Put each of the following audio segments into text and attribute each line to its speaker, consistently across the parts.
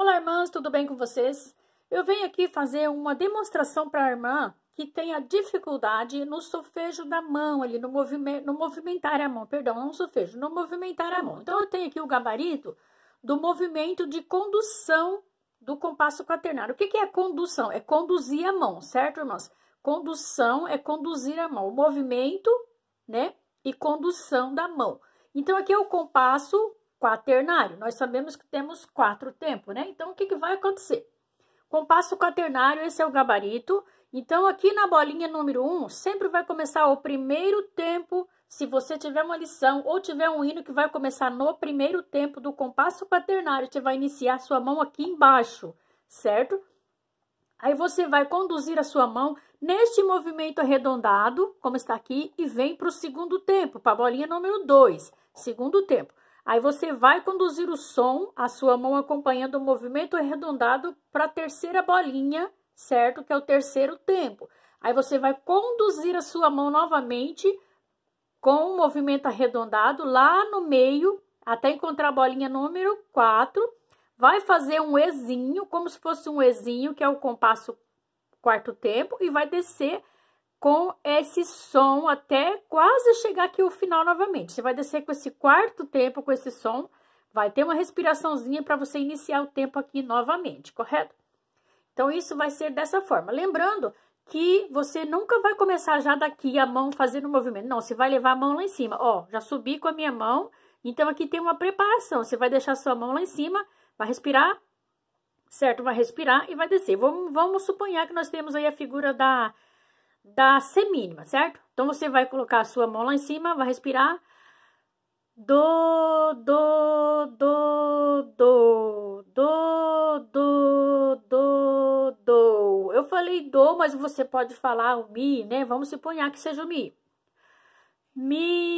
Speaker 1: Olá, irmãs, tudo bem com vocês? Eu venho aqui fazer uma demonstração para a irmã que tem a dificuldade no sofejo da mão ali, no, movime no movimentar a mão, perdão, não sofejo, no movimentar a mão. Então, eu tenho aqui o gabarito do movimento de condução do compasso quaternário. O que, que é condução? É conduzir a mão, certo, irmãs? Condução é conduzir a mão, o movimento, né? E condução da mão. Então, aqui é o compasso quaternário. Nós sabemos que temos quatro tempos, né? Então, o que, que vai acontecer? Compasso quaternário, esse é o gabarito. Então, aqui na bolinha número 1, um, sempre vai começar o primeiro tempo. Se você tiver uma lição ou tiver um hino que vai começar no primeiro tempo do compasso quaternário, você vai iniciar sua mão aqui embaixo, certo? Aí você vai conduzir a sua mão neste movimento arredondado, como está aqui, e vem para o segundo tempo, para a bolinha número 2, segundo tempo. Aí você vai conduzir o som, a sua mão acompanhando o movimento arredondado para a terceira bolinha, certo? Que é o terceiro tempo. Aí você vai conduzir a sua mão novamente com o movimento arredondado lá no meio, até encontrar a bolinha número 4. Vai fazer um Ezinho, como se fosse um Ezinho, que é o compasso quarto tempo, e vai descer com esse som até quase chegar aqui o final novamente. Você vai descer com esse quarto tempo, com esse som, vai ter uma respiraçãozinha para você iniciar o tempo aqui novamente, correto? Então, isso vai ser dessa forma. Lembrando que você nunca vai começar já daqui a mão fazendo o movimento. Não, você vai levar a mão lá em cima. Ó, já subi com a minha mão. Então, aqui tem uma preparação. Você vai deixar sua mão lá em cima, vai respirar, certo? Vai respirar e vai descer. Vamos, vamos suponhar que nós temos aí a figura da da semínima, certo? Então, você vai colocar a sua mão lá em cima, vai respirar. Do, do, do, do, do, do, do, do. Eu falei do, mas você pode falar o mi, né? Vamos suponhar que seja o mi. Mi,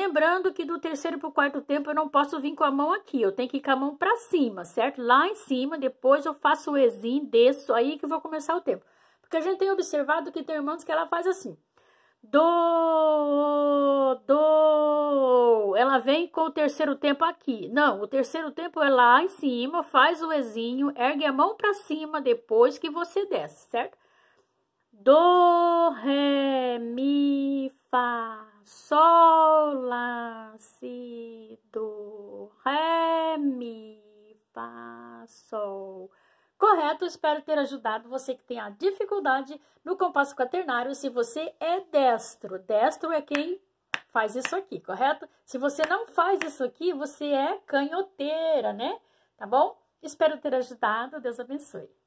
Speaker 1: Lembrando que do terceiro para o quarto tempo eu não posso vir com a mão aqui, eu tenho que ir com a mão para cima, certo? Lá em cima, depois eu faço o exim, desço, aí que eu vou começar o tempo. Porque a gente tem observado que tem irmãos que ela faz assim. Do, do, ela vem com o terceiro tempo aqui. Não, o terceiro tempo é lá em cima, faz o exinho, ergue a mão para cima depois que você desce, certo? Do, ré, mi, fá, sol Olá, si, do, ré, mi, fá, sol. Correto, espero ter ajudado você que tem a dificuldade no compasso quaternário, se você é destro. Destro é quem faz isso aqui, correto? Se você não faz isso aqui, você é canhoteira, né? Tá bom? Espero ter ajudado, Deus abençoe.